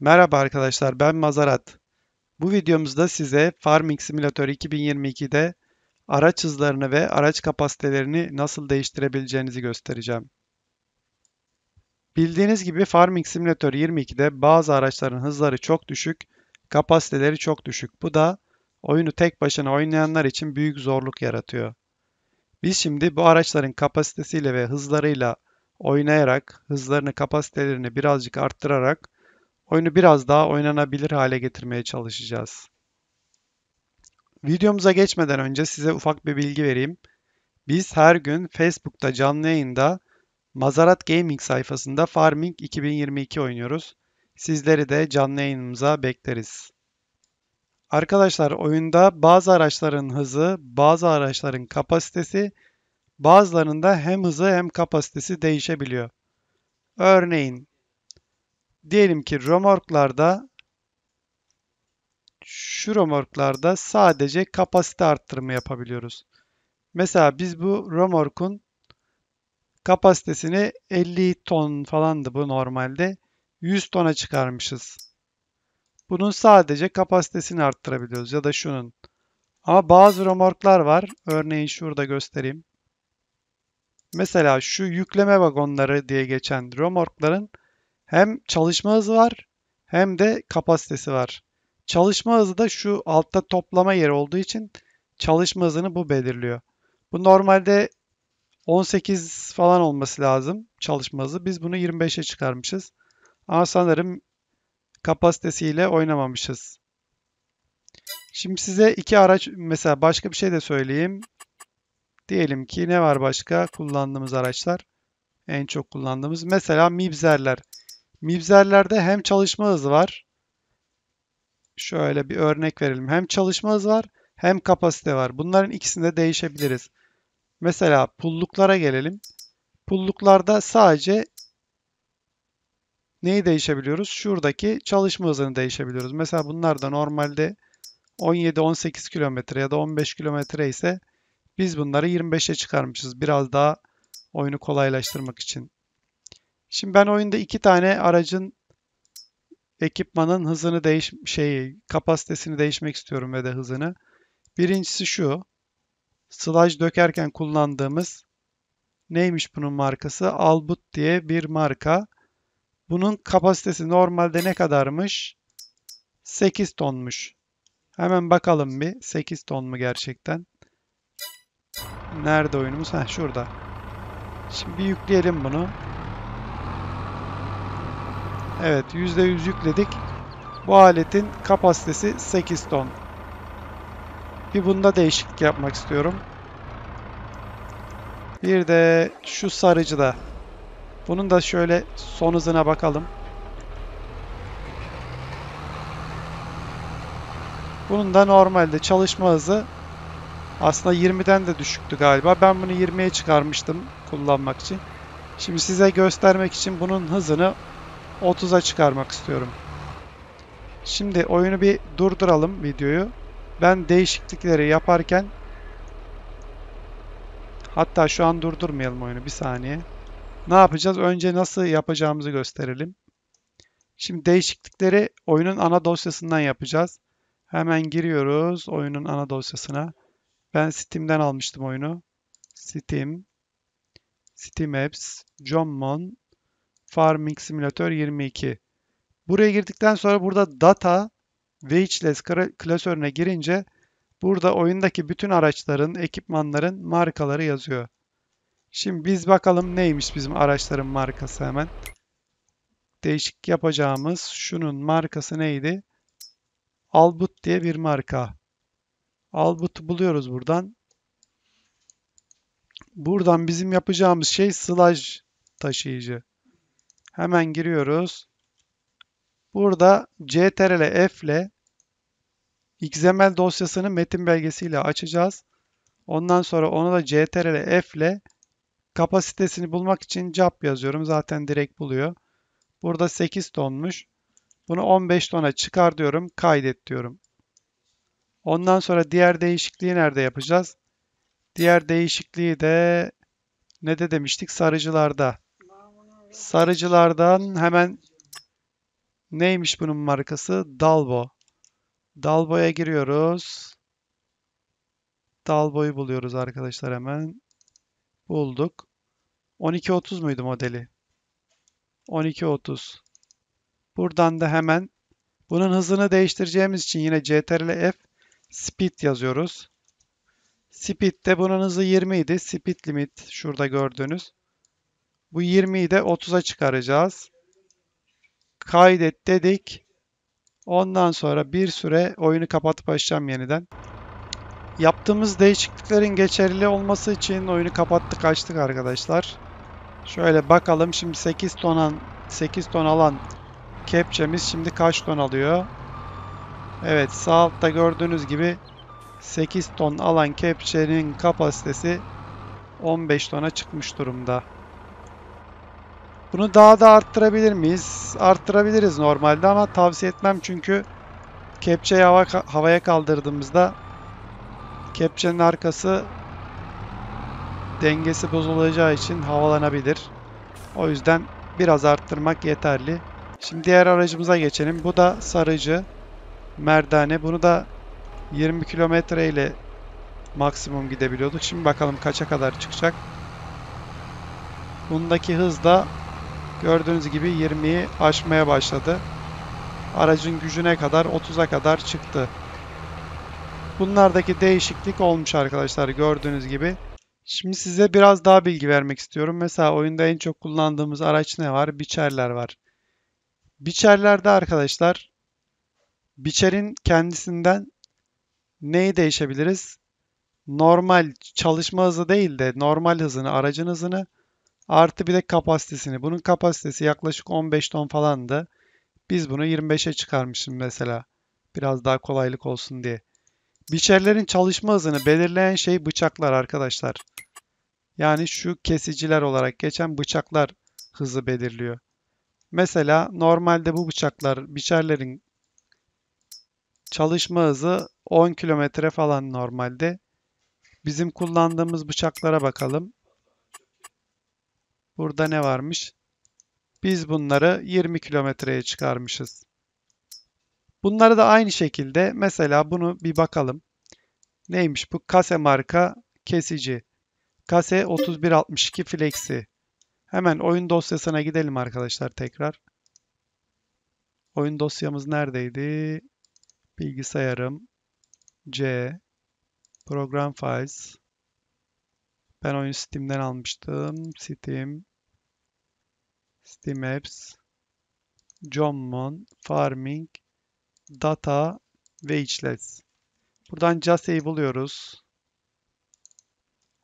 Merhaba arkadaşlar ben Mazarat. Bu videomuzda size Farming Simulator 2022'de araç hızlarını ve araç kapasitelerini nasıl değiştirebileceğinizi göstereceğim. Bildiğiniz gibi Farming Simulator 22'de bazı araçların hızları çok düşük, kapasiteleri çok düşük. Bu da oyunu tek başına oynayanlar için büyük zorluk yaratıyor. Biz şimdi bu araçların kapasitesiyle ve hızlarıyla oynayarak, hızlarını kapasitelerini birazcık arttırarak Oyunu biraz daha oynanabilir hale getirmeye çalışacağız. Videomuza geçmeden önce size ufak bir bilgi vereyim. Biz her gün Facebook'ta canlı yayında Mazarat Gaming sayfasında Farming 2022 oynuyoruz. Sizleri de canlı yayınımıza bekleriz. Arkadaşlar oyunda bazı araçların hızı, bazı araçların kapasitesi, bazılarında hem hızı hem kapasitesi değişebiliyor. Örneğin diyelim ki römorklarda şu römorklarda sadece kapasite arttırımı yapabiliyoruz. Mesela biz bu römorkun kapasitesini 50 ton falandı bu normalde. 100 tona çıkarmışız. Bunun sadece kapasitesini arttırabiliyoruz ya da şunun. Ama bazı römorklar var. Örneğin şurada göstereyim. Mesela şu yükleme vagonları diye geçen römorkların hem çalışma hızı var hem de kapasitesi var. Çalışma hızı da şu altta toplama yeri olduğu için çalışma hızını bu belirliyor. Bu normalde 18 falan olması lazım çalışma hızı. Biz bunu 25'e çıkarmışız. Ama sanırım kapasitesiyle oynamamışız. Şimdi size iki araç mesela başka bir şey de söyleyeyim. Diyelim ki ne var başka kullandığımız araçlar? En çok kullandığımız mesela mibzerler. Mibzerlerde hem çalışma hızı var. Şöyle bir örnek verelim. Hem çalışma hızı var hem kapasite var. Bunların ikisinde değişebiliriz. Mesela pulluklara gelelim. Pulluklarda sadece neyi değişebiliyoruz? Şuradaki çalışma hızını değişebiliyoruz. Mesela bunlar da normalde 17-18 kilometre ya da 15 kilometre ise biz bunları 25'e çıkarmışız. Biraz daha oyunu kolaylaştırmak için. Şimdi ben oyunda iki tane aracın ekipmanın hızını değiş şeyi kapasitesini değişmek istiyorum ve de hızını. Birincisi şu. Slaj dökerken kullandığımız neymiş bunun markası? Albut diye bir marka. Bunun kapasitesi normalde ne kadarmış? 8 tonmuş. Hemen bakalım bir 8 ton mu gerçekten? Nerede oyunumuz? Heh şurada. Şimdi bir yükleyelim bunu. Evet %100 yükledik. Bu aletin kapasitesi 8 ton. Bir bunda değişiklik yapmak istiyorum. Bir de şu sarıcıda. Bunun da şöyle son hızına bakalım. Bunun da normalde çalışma hızı aslında 20'den de düşüktü galiba. Ben bunu 20'ye çıkarmıştım kullanmak için. Şimdi size göstermek için bunun hızını 30'a çıkarmak istiyorum. Şimdi oyunu bir durduralım videoyu. Ben değişiklikleri yaparken hatta şu an durdurmayalım oyunu bir saniye. Ne yapacağız? Önce nasıl yapacağımızı gösterelim. Şimdi değişiklikleri oyunun ana dosyasından yapacağız. Hemen giriyoruz oyunun ana dosyasına. Ben Steam'den almıştım oyunu. Steam, Steam Apps, Jommon, Farming Simulator 22. Buraya girdikten sonra burada data wageless klasörüne girince burada oyundaki bütün araçların, ekipmanların markaları yazıyor. Şimdi biz bakalım neymiş bizim araçların markası hemen. Değişik yapacağımız şunun markası neydi? Albut diye bir marka. Albut'u buluyoruz buradan. Buradan bizim yapacağımız şey sılaj taşıyıcı. Hemen giriyoruz. Burada CTRL F ile XML dosyasını metin belgesiyle açacağız. Ondan sonra onu da CTRL F ile kapasitesini bulmak için cap yazıyorum. Zaten direkt buluyor. Burada 8 tonmuş. Bunu 15 tona çıkar diyorum. Kaydet diyorum. Ondan sonra diğer değişikliği nerede yapacağız? Diğer değişikliği de ne de demiştik? Sarıcılarda. Sarıcılardan hemen neymiş bunun markası? Dalbo. Dalbo'ya giriyoruz. Dalbo'yu buluyoruz arkadaşlar hemen. Bulduk. 1230 muydu modeli? 1230. Buradan da hemen bunun hızını değiştireceğimiz için yine CTRL F speed yazıyoruz. Speed de bunun hızı 20 idi. Speed limit şurada gördüğünüz. Bu 20'yi de 30'a çıkaracağız. Kaydet dedik. Ondan sonra bir süre oyunu kapatıp açacağım yeniden. Yaptığımız değişikliklerin geçerli olması için oyunu kapattık açtık arkadaşlar. Şöyle bakalım şimdi 8 ton, an, 8 ton alan kepçemiz şimdi kaç ton alıyor? Evet sağ altta gördüğünüz gibi 8 ton alan kepçenin kapasitesi 15 tona çıkmış durumda. Bunu daha da arttırabilir miyiz? Arttırabiliriz normalde ama tavsiye etmem çünkü kepçeyi hava, havaya kaldırdığımızda kepçenin arkası dengesi bozulacağı için havalanabilir. O yüzden biraz arttırmak yeterli. Şimdi diğer aracımıza geçelim. Bu da sarıcı merdane. Bunu da 20 kilometre ile maksimum gidebiliyorduk. Şimdi bakalım kaça kadar çıkacak. Bundaki hız da Gördüğünüz gibi 20'yi aşmaya başladı. Aracın gücüne kadar 30'a kadar çıktı. Bunlardaki değişiklik olmuş arkadaşlar gördüğünüz gibi. Şimdi size biraz daha bilgi vermek istiyorum. Mesela oyunda en çok kullandığımız araç ne var? Biçerler var. Biçerlerde arkadaşlar biçerin kendisinden neyi değişebiliriz? Normal çalışma hızı değil de normal hızını, aracın hızını Artı bir de kapasitesini. Bunun kapasitesi yaklaşık 15 ton falandı. Biz bunu 25'e çıkarmışım mesela. Biraz daha kolaylık olsun diye. Biçerlerin çalışma hızını belirleyen şey bıçaklar arkadaşlar. Yani şu kesiciler olarak geçen bıçaklar hızı belirliyor. Mesela normalde bu bıçaklar biçerlerin çalışma hızı 10 kilometre falan normalde. Bizim kullandığımız bıçaklara bakalım. Burada ne varmış? Biz bunları 20 kilometreye çıkarmışız. Bunları da aynı şekilde mesela bunu bir bakalım. Neymiş bu kase marka kesici. Kase 3162 Flexi. Hemen oyun dosyasına gidelim arkadaşlar tekrar. Oyun dosyamız neredeydi? Bilgisayarım C Program Files ben oyun Steam'den almıştım. Steam. Steam Apps. Jommon. Farming. Data. Wageless. Buradan Jassa'yı buluyoruz.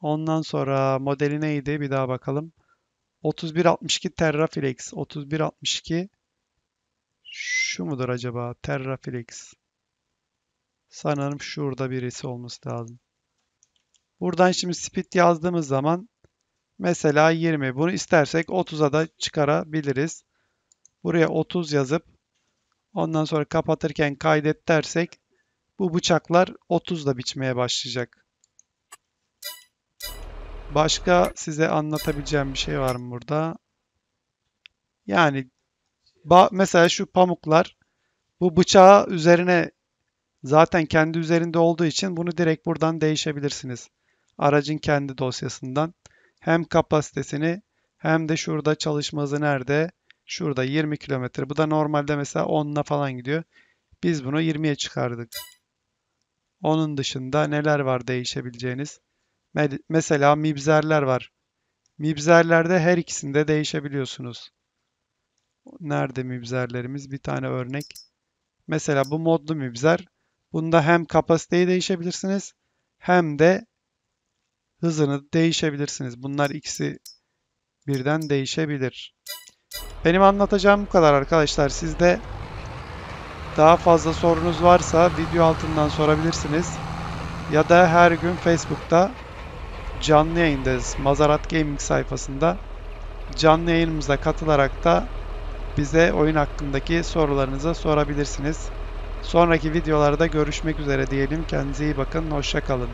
Ondan sonra modeli neydi? Bir daha bakalım. 3162 Terraflex. 3162 şu mudur acaba? Terraflex. Sanırım şurada birisi olması lazım. Buradan şimdi speed yazdığımız zaman mesela 20. Bunu istersek 30'a da çıkarabiliriz. Buraya 30 yazıp ondan sonra kapatırken kaydet dersek bu bıçaklar 30'da biçmeye başlayacak. Başka size anlatabileceğim bir şey var mı burada? Yani mesela şu pamuklar bu bıçağı üzerine zaten kendi üzerinde olduğu için bunu direkt buradan değişebilirsiniz aracın kendi dosyasından hem kapasitesini hem de şurada çalışma hızı nerede? Şurada 20 km. Bu da normalde mesela 10'la falan gidiyor. Biz bunu 20'ye çıkardık. Onun dışında neler var değişebileceğiniz? Mesela mibzerler var. Mibzerlerde her ikisinde değişebiliyorsunuz. Nerede mibzerlerimiz? Bir tane örnek. Mesela bu modlu mibzer. Bunda hem kapasiteyi değişebilirsiniz hem de hızını değişebilirsiniz. Bunlar ikisi birden değişebilir. Benim anlatacağım bu kadar arkadaşlar. Sizde daha fazla sorunuz varsa video altından sorabilirsiniz. Ya da her gün Facebook'ta canlı yayındayız. Mazarat Gaming sayfasında canlı yayınımıza katılarak da bize oyun hakkındaki sorularınızı sorabilirsiniz. Sonraki videolarda görüşmek üzere diyelim. Kendinize iyi bakın. Hoşçakalın.